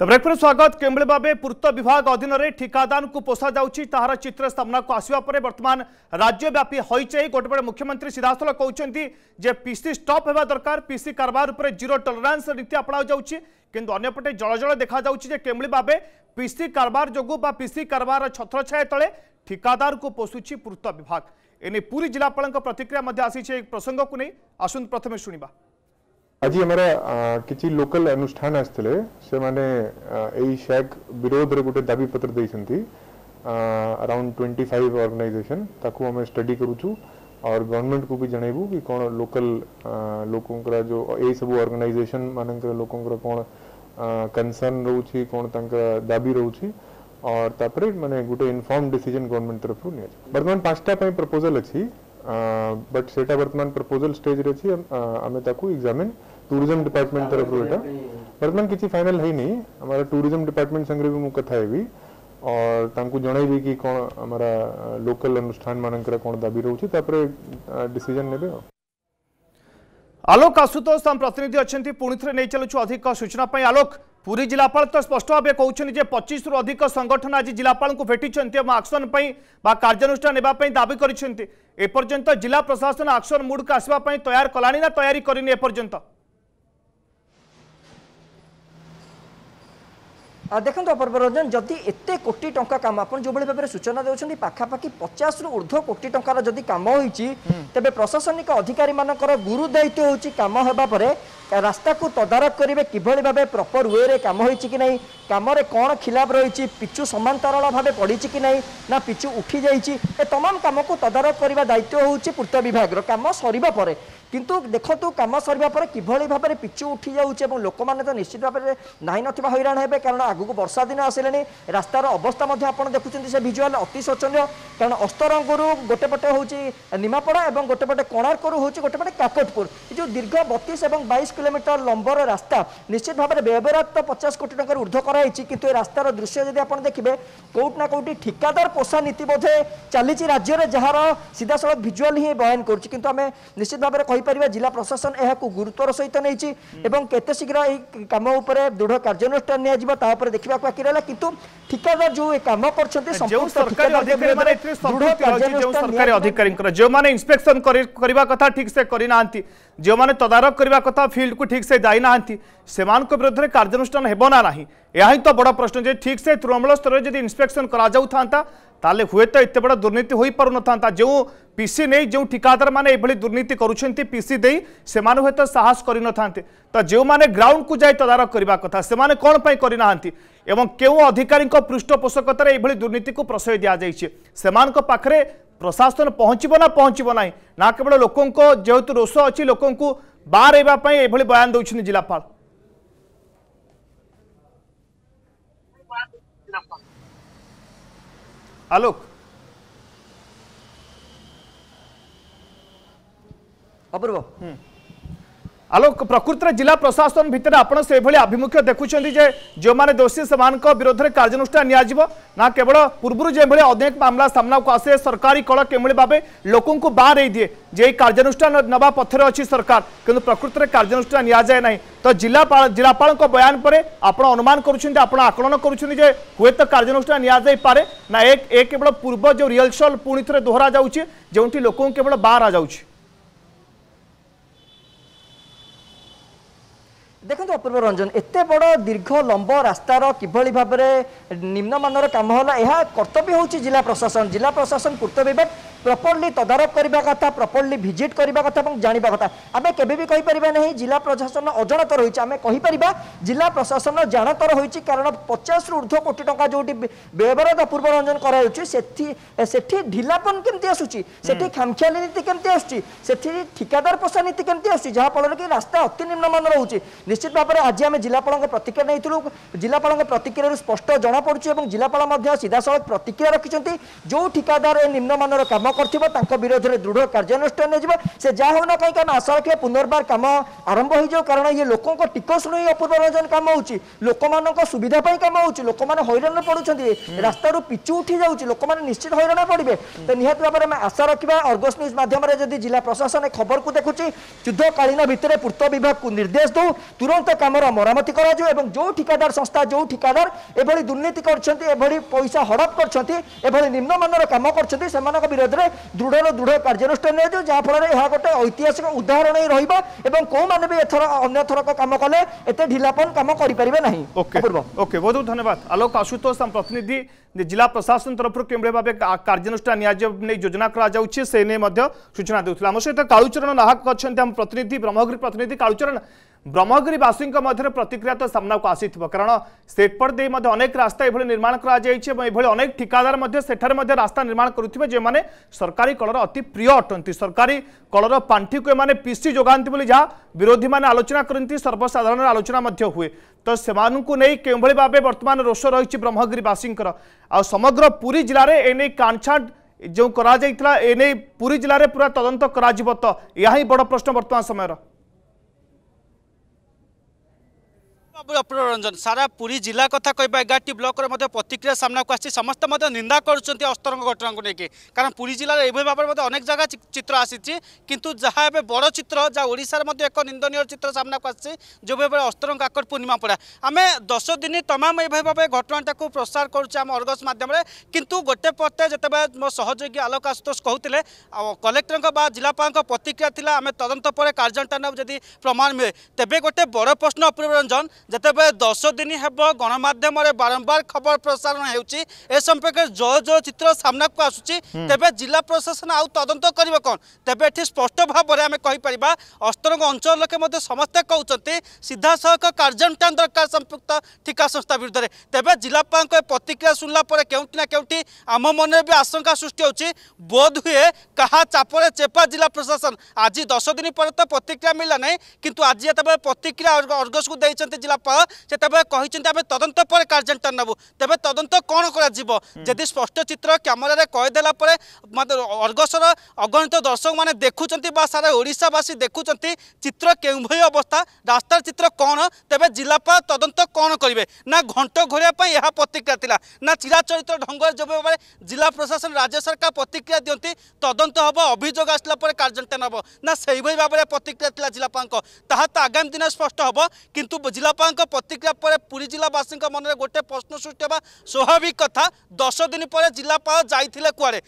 तो ब्रेक पर स्वागत किमली भावे पूर्त विभाग अधीन ठिकादान को पोषा जाहार चित्र सामना को आसवा बर्तमान राज्यव्यापी हईचे गोटे बड़े मुख्यमंत्री सीधासल कहते जे पीसी स्टॉप होगा दरकार पीसी कारबार उपर जीरो टलरांस नीति अपना जाऊँगी अंपटे जल जल देखा जे किमली भावे पीसी कारबार जो पीसी कारबार छत्र छाय ते ठिकादार को पोषुची पूर्त विभाग एने पूरी जिलापा प्रतिक्रिया आसी प्रसंग को नहीं आसमें शुणा અજી અમાર કીચી લોકલ અનુષ્ઠાન આસ્થલે સે માને એય શેગ વિરોધ રે ગુટે દાવી પત્ર દેઈ સંતી અરાઉન્ડ 25 ઓર્ગેનાઇ ゼ શન તાકુ અમે સ્ટડી કરુ છુ ઓર ગવર્નમેન્ટ કો બી જણેબુ કે કોણ લોકલ લોકો કોરા જો એય સબ ઓર્ગેનાઇ ゼ શન મને કોરા લોકો કોણ કન્સરન રહુ છી કોણ તાંકા દાવી રહુ છી ઓર તાપરે મને ગુટે ઇન્ફોર્મ ડિસિઝન ગવર્નમેન્ટ તરફો લેજ બરતમાન ફર્સ્ટ સ્ટેપ મે પ્રોપોઝલ છે બટ સેટા વર્તમાન પ્રપોઝલ સ્ટેજરે છે અમે તાકુ એક્ઝામિન ટુરિઝમ ડિપાર્ટમેન્ટ તરફରୁ ଏଟା ବର୍ତ୍ତମାନ କିଛି ଫାଇନାଲ ହେଇନି ଆମର ଟୁରିଜମ ଡିପାର୍ଟମେଣ୍ଟ ସାଙ୍ଗରେ ବି ମୁଁ କଥା ହେବି और ତାଙ୍କୁ ଜଣାଇବି କି କ'ଣ ଆମର ଲୋକାଲ ଅନୁଷ୍ଠାନମାନଙ୍କର କ'ଣ ଦାବି ରହୁଛି ତାପରେ ଡିସିଜନ ନେବେ ଆଉ ଆଲୋକ ଆଶୁତୋଷ ଆମ ପ୍ରତିନିଧି ଅଛନ୍ତି ପୁଣି ଥରେ ନେଇ ଚାଲୁଛୁ ଅଧିକ ସୂଚନା ପାଇଁ ଆଲୋକ ପୁରୀ ଜିଲ୍ଲାପାଳ ତ ସ୍ପଷ୍ଟ ଭାବେ କହୁଛନ୍ତି ଯେ ପଚିଶରୁ ଅଧିକ ସଂଗଠନ ଆଜି ଜିଲ୍ଲାପାଳଙ୍କୁ ଭେଟିଛନ୍ତି ଏବଂ ଆକ୍ସନ ପାଇଁ ବା କାର୍ଯ୍ୟାନୁଷ୍ଠାନ ନେବା ପାଇଁ ଦାବି କରିଛନ୍ତି ଏପର୍ଯ୍ୟନ୍ତ ଜିଲ୍ଲା ପ୍ରଶାସନ ଆକ୍ସନ ମୁଡ଼କୁ ଆସିବା ପାଇଁ ତୟାର କଲାଣି ନା ତୟାରି କରିନି ଏପର୍ଯ୍ୟନ୍ତ ଦେଖନ୍ତୁ ଅପରବରଞ୍ଜନ ଯଦି ଏତେ କୋଟି ଟଙ୍କା କାମ ଆପଣ ଯେଉଁଭଳି ଭାବରେ ସୂଚନା ଦେଉଛନ୍ତି ପାଖାପାଖି ପଚାଶରୁ ଉର୍ଦ୍ଧ୍ୱ କୋଟି ଟଙ୍କାର ଯଦି କାମ ହୋଇଛି ତେବେ ପ୍ରଶାସନିକ ଅଧିକାରୀମାନଙ୍କର ଗୁରୁ ଦାୟିତ୍ୱ ହେଉଛି କାମ ହେବା ପରେ ରାସ୍ତାକୁ ତଦାରଖ କରିବେ କିଭଳି ଭାବେ ପ୍ରପର ୱେରେ କାମ ହୋଇଛି କି ନାହିଁ କାମରେ କ'ଣ ଖିଲାପ ରହିଛି ପିଚୁ ସମାନ୍ତରଳ ଭାବେ ପଡ଼ିଛି କି ନାହିଁ ନା ପିଚୁ ଉଠିଯାଇଛି ଏ ତମାମ କାମକୁ ତଦାରଖ କରିବା ଦାୟିତ୍ୱ ହେଉଛି ପୂର୍ତ୍ତ ବିଭାଗର କାମ ସରିବା ପରେ কিন্তু দেখন্তু কাম সরিবা পরে কিভাবে ভাবে পিচু উঠি যাচ্ছে এবং লোক তো নিশ্চিত ভাবে না নথিবা হইরাণ হবে কারণ আগুক বর্ষা দিন আসলে রাস্তার অবস্থা মধ্যে আপনার দেখুছেন সে ভিজুয়াল অতি শোচনীয় কারণ অস্তরঙ্গରୁ গোটে পটে হচ্ছে নিমাপড়া এবং গোটে পটে কোଣାর্কରୁ হচ্ছে গোটে পটে কাকটপুর এই যে দীর্ঘ বতিশ এবং বাইশ কিলোমিটার লম্বর রাস্তা নিশ্চিত ভাবে ব্যয়বরাত পচাশ কোটি টাকার ঊর্ধ্ব করা হয়েছে কিন্তু এই রাস্তার দৃশ্য যদি আপনার দেখবে কোটি না কোটি ঠিকাদার পোষা নীতি বোধে চালিছি রাজ্যের যার সিধাসল ভিজুয়াল হি বয়ান করছে কিন্তু আমি নিশ্চিত ভাবে କହିପାରିବା ଜିଲ୍ଲା ପ୍ରଶାସନ ଏହାକୁ ଗୁରୁତ୍ୱର ସହିତ ନେଇଛି ଏବଂ କେତେ ଶୀଘ୍ର ଏହି କାମ ଉପରେ ଦୃଢ଼ କାର୍ଯ୍ୟାନୁଷ୍ଠାନ ନିଆଯିବ ତା ଉପରେ ଦେଖିବାକୁ ବାକି ରହିଲା କିନ୍ତୁ ଠିକାଦାର ଯୋଉ କାମ କରୁଛନ୍ତି ସରକାରୀ ଅଧିକାରୀଙ୍କର ଯେଉଁମାନେ ଇନ୍ସପେକ୍ସନ କରିବା କଥା ଠିକ୍ ସେ କରିନାହାନ୍ତି ଯେଉଁମାନେ ତଦାରଖ କରିବା କଥା ଫିଲ୍ଡକୁ ଠିକ୍ ସେ ଯାଇନାହାନ୍ତି ସେମାନଙ୍କ ବିରୋଧରେ କାର୍ଯ୍ୟାନୁଷ୍ଠାନ ହେବ ନା ନାହିଁ ଏହା ହିଁ ତ ବଡ଼ ପ୍ରଶ୍ନ ଯେ ଠିକ୍ ସେ ତୃଣମୂଳ ସ୍ତରରେ ଯଦି ଇନ୍ସପେକ୍ସନ କରାଯାଉଥାନ୍ତା তাহলে হুয়েত এত বড় দুর্নীতি হয়ে পু না যে পিসি নেই যে ঠিকাদার মানে এইভাবে দুর্নীতি করছেন পিসি দিয়ে সে হুয়েত সাহস করে নথাতে তো যে মানে গ্রাউন্ড কু যাই তদারখ করা কথা সে কম করে না এবং কেউ অধিকারী পৃষ্ঠপোষকতার এইভাবে দুর্নীতি প্রশ্রয় দিয়া যাই সে পাখে প্রশাসন পৌঁছব না পৌঁছব না না কেবল লোক যেহেতু রোষ অ লোক বার এইভাবে এইভাবে বয়ান দৌছেন জেলাপাল आलोक अपूर्व आलोक प्रकृत जिला प्रशासन भितर आपड़ आभिमुख्य देखुं जो मैंने दोषी से विरोध में कार्यानुषान ना केवल पूर्व जो अनेक मामला सामना को आसे सरकारी कल कि भाव लोक बाहर दिए जे कार्यानुषान नवा पथर अच्छी सरकार कितु प्रकृतर कार्यानुषान निजाए ना तो जिला जिलापा बयान पर आप अनुमान कर आकलन कर हुए तो कार्यानुषान निजाई ना एक केवल पूर्व जो रिहलसल पुणी थे दोहरा जाऊँगी जो लोक केवल बाहर जाऊँगी দেখুন অপূর্ব রঞ্জন এত বড় দীর্ঘ লম্ব রাস্তার কিভাবে ভাবে নিম্নমানর কাম হল এ কর্তব্য হচ্ছে জেলা প্রশাসন জেলা প্রশাসন কর্তব্য বিভাগ প্রপরলি তদারখ করা কথা প্রপরলি ভিজিট করা কথা এবং জাঁয়া কথা আমি কেবে বি কইপারা না জেলা প্রশাসন অজাণত রয়েছে আমি কইপারা জেলা প্রশাসন জাণতর হয়েছে কারণ পচাশ ঊর্ধ্ব কোটি টাকা যেটি ব্যয়বরতা পূর্বরঞ্জন করা যাচ্ছে সেটি সেটি ঢিলাপন কেমতি আসুচি সেটি খামখিয়ালি নীতি কেমতি আসুচি সেটি ঠিকাদার পোষা নীতি কেমতি আসুচি যাফଳରେ কি রাস্তা অতি নিম্নমান রয়েছে নিশ্চিত ভাবে আজ আমি জেলাপালঙ্ক প্রতিক্রিয়া নেইলু জেলাপালঙ্ক প্রতিক্রিয়ার স্পষ্ট জনাপড়ুছে এবং জেলাপাল সিধাসলখ প্রতিক্রিয়া রাখি যে ঠিকাদার এ নিম্নমানর কাম କରିଥିବ ତାଙ୍କ ବିରୋଧରେ ଦୃଢ଼ କାର୍ଯ୍ୟାନୁଷ୍ଠାନ ନିଆଯିବ ସେ ଯାହା ହେଉ ନା କାହିଁକି ଆମେ ଆଶା ରଖିବା ପୁନର୍ବାର କାମ ଆରମ୍ଭ ହୋଇଯାଉ କାରଣ ଇଏ ଲୋକଙ୍କ ଟିକସ ନେଇ ଅପୂର୍ବ ରଞ୍ଜନ କାମ ହେଉଛି ଲୋକମାନଙ୍କ ସୁବିଧା ପାଇଁ କାମ ହେଉଛି ଲୋକମାନେ ହଇରାଣରେ ପଡ଼ୁଛନ୍ତି ରାସ୍ତାରୁ ପିଚୁ ଉଠି ଯାଉଛି ଲୋକମାନେ ନିଶ୍ଚିତ ହଇରାଣ ପଡ଼ିବେ ତ ନିହାତି ଭାବରେ ଆମେ ଆଶା ରଖିବା ଅର୍ଗସ୍ ନ୍ୟୁଜ୍ ମାଧ୍ୟମରେ ଯଦି ଜିଲ୍ଲା ପ୍ରଶାସନ ଖବରକୁ ଦେଖୁଛି ଯୁଦ୍ଧକାଳୀନ ଭିତରେ ପୂର୍ତ୍ତ ବିଭାଗକୁ ନିର୍ଦ୍ଦେଶ ଦେଉ ତୁରନ୍ତ କାମର ମରାମତି କରାଯିବ ଏବଂ ଯେଉଁ ଠିକାଦାର ସଂସ୍ଥା ଯେଉଁ ଠିକାଦାର ଏଭଳି ଦୁର୍ନୀତି କରିଛନ୍ତି ଏଭଳି ପଇସା ହଡପ କରିଛନ୍ତି ଏଭଳି ନିମ୍ନମାନର କାମ କରିଛନ୍ତି ସେମାନଙ୍କ ବିରୋଧରେ କ୍ଷେତ୍ରରେ ଦୃଢ଼ର ଦୃଢ଼ କାର୍ଯ୍ୟାନୁଷ୍ଠାନ ନିଆଯିବ ଯାହାଫଳରେ ଏହା ଗୋଟେ ଐତିହାସିକ ଉଦାହରଣ ହିଁ ରହିବ ଏବଂ କେଉଁମାନେ ବି ଏଥର ଅନ୍ୟଥରକ କାମ କଲେ ଏତେ ଢିଲାପନ କାମ କରିପାରିବେ ନାହିଁ ଓକେ ଓକେ ବହୁତ ବହୁତ ଧନ୍ୟବାଦ ଆଲୋକ ଆଶୁତୋଷ ଆମ ପ୍ରତିନିଧି ଜିଲ୍ଲା ପ୍ରଶାସନ ତରଫରୁ କେଉଁଭଳି ଭାବେ କାର୍ଯ୍ୟାନୁଷ୍ଠାନ ନିଆଯିବ ନେଇ ଯୋଜନା କରାଯାଉଛି ସେ ନେଇ ମଧ୍ୟ ସୂଚନା ଦେଉଥିଲେ ଆମ ସହିତ କାଳୁଚରଣ ନାହକ ଅଛନ୍ତି ଆମ ପ୍ରତିନିଧି ବ୍ରହ୍ମଗିରି ପ୍ରତିନିଧି କାଳୁଚରଣ ବ୍ରହ୍ମଗିରିବାସୀଙ୍କ ମଧ୍ୟରେ ପ୍ରତିକ୍ରିୟା ତ ସାମ୍ନାକୁ ଆସିଥିବ କାରଣ ସେପଟ ଦେଇ ମଧ୍ୟ ଅନେକ ରାସ୍ତା ଏଭଳି ନିର୍ମାଣ କରାଯାଇଛି ଏବଂ ଏଭଳି ଅନେକ ଠିକାଦାର ମଧ୍ୟ ସେଠାରେ ମଧ୍ୟ ରାସ୍ତା ନିର୍ମାଣ କରୁଥିବେ ଯେଉଁମାନେ ସରକାରୀ କଳର ଅତି ପ୍ରିୟ ଅଟନ୍ତି ସରକାରୀ କଳର ପାଣ୍ଠିକୁ ଏମାନେ ପିସି ଯୋଗାନ୍ତି ବୋଲି ଯାହା ବିରୋଧୀମାନେ ଆଲୋଚନା କରନ୍ତି ସର୍ବସାଧାରଣର ଆଲୋଚନା ମଧ୍ୟ ହୁଏ ତ ସେମାନଙ୍କୁ ନେଇ କେଉଁଭଳି ଭାବେ ବର୍ତ୍ତମାନ ରୋଷ ରହିଛି ବ୍ରହ୍ମଗିରିବାସୀଙ୍କର ଆଉ ସମଗ୍ର ପୁରୀ ଜିଲ୍ଲାରେ ଏ ନେଇ କାଣ୍ଛାଣ୍ଟ ଯେଉଁ କରାଯାଇଥିଲା ଏ ନେଇ ପୁରୀ ଜିଲ୍ଲାରେ ପୁରା ତଦନ୍ତ କରାଯିବ ତ ଏହା ହିଁ ବଡ଼ ପ୍ରଶ୍ନ ବର୍ତ୍ତମାନ ସମୟର ବାବୁର ରଞ୍ଜନ ସାରା ପୁରୀ ଜିଲ୍ଲା କଥା କହିବା ଏଗାରଟି ବ୍ଲକରେ ମଧ୍ୟ ପ୍ରତିକ୍ରିୟା ସାମ୍ନାକୁ ଆସିଛି ସମସ୍ତେ ମଧ୍ୟ ନିନ୍ଦା କରୁଛନ୍ତି ଅସ୍ତରଙ୍ଗ ଘଟଣାକୁ ନେଇକି କାରଣ ପୁରୀ ଜିଲ୍ଲାରେ ଏଭଳି ଭାବରେ ମଧ୍ୟ ଅନେକ ଜାଗା ଚିତ୍ର ଆସିଛି କିନ୍ତୁ ଯାହା ଏବେ ବଡ଼ ଚିତ୍ର ଯାହା ଓଡ଼ିଶାରେ ମଧ୍ୟ ଏକ ନିନ୍ଦନୀୟ ଚିତ୍ର ସାମ୍ନାକୁ ଆସିଛି ଯେଉଁଭଳି ଭାବରେ ଅସ୍ତରଙ୍ଗ କାକଟ ପୂର୍ଣ୍ଣିମାପଡ଼ା ଆମେ ଦଶ ଦିନ ତମାମ ଏଭଳି ଭାବେ ଘଟଣାଟାକୁ ପ୍ରସାର କରୁଛେ ଆମ ଅର୍ଗସ ମାଧ୍ୟମରେ କିନ୍ତୁ ଗୋଟେ ପଟେ ଯେତେବେଳେ ମୋ ସହଯୋଗୀ ଆଲୋକ ଆଶୁତୋଷ କହୁଥିଲେ କଲେକ୍ଟରଙ୍କ ବା ଜିଲ୍ଲାପାଳଙ୍କ ପ୍ରତିକ୍ରିୟା ଥିଲା ଆମେ ତଦନ୍ତ ପରେ କାର୍ଯ୍ୟାନୁଷ୍ଠାନ ଯଦି ପ୍ରମାଣ ମିଳେ ତେବେ ଗୋଟେ ବଡ଼ ପ୍ରଶ୍ନ ଅପୂର୍ବ ରଞ୍ଜନ ଯେତେବେଳେ ଦଶ ଦିନ ହେବ ଗଣମାଧ୍ୟମରେ ବାରମ୍ବାର ଖବର ପ୍ରସାରଣ ହେଉଛି ଏ ସମ୍ପର୍କରେ ଜୟ ଜୟ ଚିତ୍ର ସାମ୍ନାକୁ ଆସୁଛି ତେବେ ଜିଲ୍ଲା ପ୍ରଶାସନ ଆଉ ତଦନ୍ତ କରିବ କ'ଣ ତେବେ ଏଠି ସ୍ପଷ୍ଟ ଭାବରେ ଆମେ କହିପାରିବା ଅସ୍ତରଙ୍ଗ ଅଞ୍ଚଳ ଲୋକେ ମଧ୍ୟ ସମସ୍ତେ କହୁଛନ୍ତି ସିଧାସଳଖ କାର୍ଯ୍ୟାନୁଷ୍ଠାନ ଦରକାର ସମ୍ପୃକ୍ତ ଠିକା ସଂସ୍ଥା ବିରୁଦ୍ଧରେ ତେବେ ଜିଲ୍ଲାପାଳଙ୍କ ଏ ପ୍ରତିକ୍ରିୟା ଶୁଣିଲା ପରେ କେଉଁଠି ନା କେଉଁଠି ଆମ ମନରେ ବି ଆଶଙ୍କା ସୃଷ୍ଟି ହେଉଛି ବୋଧ ହୁଏ କାହା ଚାପରେ ଚେପା ଜିଲ୍ଲା ପ୍ରଶାସନ ଆଜି ଦଶ ଦିନ ପରେ ତ ପ୍ରତିକ୍ରିୟା ମିଳିଲା ନାହିଁ କିନ୍ତୁ ଆଜି ଯେତେବେଳେ ପ୍ରତିକ୍ରିୟା ଅର୍ଗସକୁ ଦେଇଛନ୍ତି ଜିଲ୍ଲା সেতবে কিন্তু আমি তদন্ত পরে কার্যানুষ্ঠান নেবু তবে তদন্ত কোণ করা যদি স্পষ্ট চিত্র ক্যামেরার কয়েদেলা পরে অর্গসর অগণিত দর্শক মানে দেখুম বা সারা ওড়শাবাসী দেখুম চিত্র কেউভাবে অবস্থা রাস্তার চিত্র কোণ তবে জেলাপাল তদন্ত কোণ করবে না ঘণ্ট ঘোরা এহা প্রতিক্রিয়া লা না চিরাচরিত ঢঙ্গের যেভাবে জেলা প্রশাসন রাজ্য সরকার প্রতিক্রিয়া দিকে তদন্ত হব অভিযোগ আসলা পরে কার্যানুষ্ঠান হব না সেইভাবে ভাবে প্রতিক্রিয়া লা জেলাপাঙ্ক তাহা তো আগামী দিনে স্পষ্ট হব কিন্তু জেলাপাল বাবাঙ্ক প্রতিক্রিয়া পরে পুরী জেলাবাসীঙ্ মনে গোটে প্রশ্ন সৃষ্টি হওয়া স্বাভাবিক কথা দশ দিন পরে জেলাপাল যাই কুয়াড়ে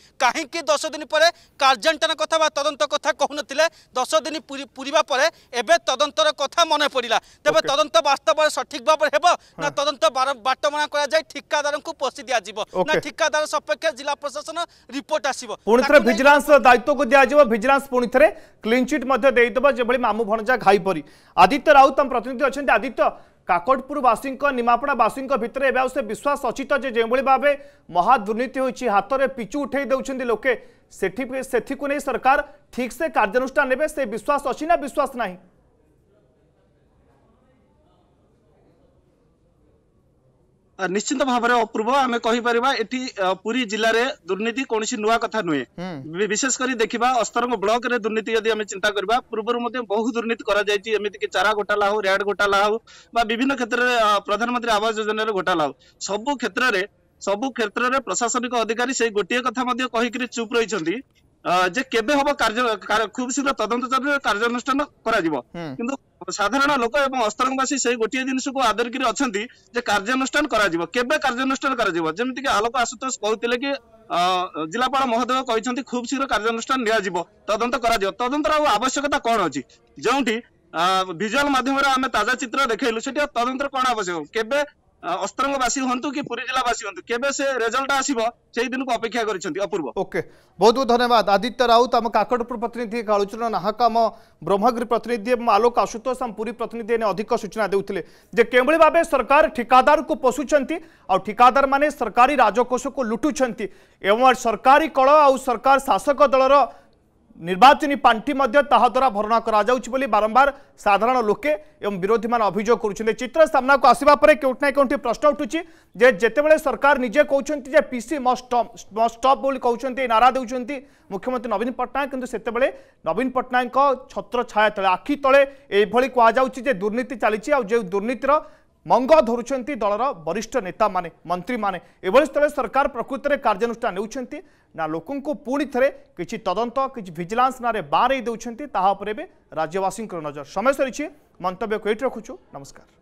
কী দশ দিন পরে কার্যানুষ্ঠান কথা বা তদন্ত কথা কুলে দশ দিন পুরা পরে এবে তদন্তর কথা মনে পড়া তবে তদন্ত বাস্তবরে সঠিক ভাবে হব না তদন্ত বাটমরা করা যাই ঠিকাদার পোষি দিয়া যাব না ঠিকাদার সপক্ষে জেলা প্রশাসন রিপোর্ট আসব পুণিথরে ভিজিলান্স দায়িত্বকে দিয়া যাব ভিজিলান্স পুণিথরে ক্লিন চিট মধ্যে দেইদব যেভাবে মামু ভণজা ঘাইপরি আদিত্য রাউত আম প্রতিনিধি অনেক আদিত্য काकटपुरवासी निमापड़ावासी भितर एवं से विश्वास अचित जो जे भाव महादुर्नीति हो हाथ में पिचु उठे दौरान लोके से नहीं सरकार ठीक से कार्यानुषान ने विश्वास अच्छी ना विश्वास नहीं ନିଶ୍ଚିନ୍ତ ଭାବରେ ଅପୂର୍ବ ଆମେ କହିପାରିବା ଏଠି ପୁରୀ ଜିଲ୍ଲାରେ ଦୁର୍ନୀତି କୌଣସି ନୂଆ କଥା ନୁହେଁ ବିଶେଷ କରି ଦେଖିବା ଅସ୍ତରଙ୍ଗ ବ୍ଲକରେ ଦୁର୍ନୀତି ଯଦି ଆମେ ଚିନ୍ତା କରିବା ପୂର୍ବରୁ ମଧ୍ୟ ବହୁ ଦୁର୍ନୀତି କରାଯାଇଛି ଏମିତିକି ଚାରା ଘୋଟାଲା ହଉ ରେଡ୍ ଘୋଟାଲା ହଉ ବା ବିଭିନ୍ନ କ୍ଷେତ୍ରରେ ପ୍ରଧାନମନ୍ତ୍ରୀ ଆବାସ ଯୋଜନାରେ ଘୋଟାଲା ହଉ ସବୁ କ୍ଷେତ୍ରରେ ସବୁ କ୍ଷେତ୍ରରେ ପ୍ରଶାସନିକ ଅଧିକାରୀ ସେଇ ଗୋଟିଏ କଥା ମଧ୍ୟ କହିକିରି ଚୁପ୍ ରହିଛନ୍ତି ଯେ କେବେ ହବ କାର୍ଯ୍ୟ ଖୁବ ଶୀଘ୍ର ତଦନ୍ତ ଚାଲିବ କାର୍ଯ୍ୟାନୁଷ୍ଠାନ କରାଯିବ କିନ୍ତୁ ସାଧାରଣ ଲୋକ ଏବଂ ଅସ୍ତରଙ୍ଗବାସୀ ସେଇ ଗୋଟିଏ ଜିନିଷକୁ ଆଦରିକିରି ଅଛନ୍ତି ଯେ କାର୍ଯ୍ୟାନୁଷ୍ଠାନ କରାଯିବ କେବେ କାର୍ଯ୍ୟାନୁଷ୍ଠାନ କରାଯିବ ଯେମିତିକି ଆଲୋକ ଆଶୁତୋଷ କହୁଥିଲେ କି ଜିଲ୍ଲାପାଳ ମହୋଦୟ କହିଛନ୍ତି ଖୁବ ଶୀଘ୍ର କାର୍ଯ୍ୟାନୁଷ୍ଠାନ ନିଆଯିବ ତଦନ୍ତ କରାଯିବ ତଦନ୍ତର ଆଉ ଆବଶ୍ୟକତା କଣ ଅଛି ଯେଉଁଠି ଭିଜୁଆଲ ମାଧ୍ୟମରେ ଆମେ ତାଜା ଚିତ୍ର ଦେଖେଇଲୁ ସେଠି ତଦନ୍ତର କଣ ଆବଶ୍ୟକ କେବେ अस्तरंगवासी हूँ कि पूरी जिलावासी हूँ केवे रेजल्ट आसव से ही दिन को अपेक्षा करपूर्व ओके बहुत बहुत धन्यवाद आदित्य राउत आम काकटपुर प्रतिनिधि कालुचरण नाहका आम ब्रह्मगिरी प्रतिनिधि आलोक आशुतोष आम पूरी प्रतिनिधि ने अधिक सूचना देते जे के भाव सरकार ठिकादार को पशुंच ठिकादार मैंने सरकारी राजकोष को लुटुच्च सरकारी कल आ सरकार शासक दल ନିର୍ବାଚନୀ ପାଣ୍ଠି ମଧ୍ୟ ତାହା ଦ୍ୱାରା ଭରଣା କରାଯାଉଛି ବୋଲି ବାରମ୍ବାର ସାଧାରଣ ଲୋକେ ଏବଂ ବିରୋଧୀମାନେ ଅଭିଯୋଗ କରୁଛନ୍ତି ଚିତ୍ର ସାମ୍ନାକୁ ଆସିବା ପରେ କେଉଁଠି ନା କେଉଁଠି ପ୍ରଶ୍ନ ଉଠୁଛି ଯେ ଯେତେବେଳେ ସରକାର ନିଜେ କହୁଛନ୍ତି ଯେ ପିସି ମଷ୍ଟପ୍ ବୋଲି କହୁଛନ୍ତି ନାରା ଦେଉଛନ୍ତି ମୁଖ୍ୟମନ୍ତ୍ରୀ ନବୀନ ପଟ୍ଟନାୟକ କିନ୍ତୁ ସେତେବେଳେ ନବୀନ ପଟ୍ଟନାୟକଙ୍କ ଛତ୍ର ଛାୟା ତଳେ ଆଖି ତଳେ ଏଭଳି କୁହାଯାଉଛି ଯେ ଦୁର୍ନୀତି ଚାଲିଛି ଆଉ ଯେଉଁ ଦୁର୍ନୀତିର ମଙ୍ଗ ଧରୁଛନ୍ତି ଦଳର ବରିଷ୍ଠ ନେତାମାନେ ମନ୍ତ୍ରୀମାନେ ଏଭଳି ସ୍ଥଳେ ସରକାର ପ୍ରକୃତରେ କାର୍ଯ୍ୟାନୁଷ୍ଠାନ ନେଉଛନ୍ତି ନା ଲୋକଙ୍କୁ ପୁଣି ଥରେ କିଛି ତଦନ୍ତ କିଛି ଭିଜିଲାନ୍ସ ନାଁରେ ବାହାରେଇ ଦେଉଛନ୍ତି ତାହା ଉପରେ ଏବେ ରାଜ୍ୟବାସୀଙ୍କର ନଜର ସମୟ ସରିଛି ମନ୍ତବ୍ୟକୁ ଏଇଠି ରଖୁଛୁ ନମସ୍କାର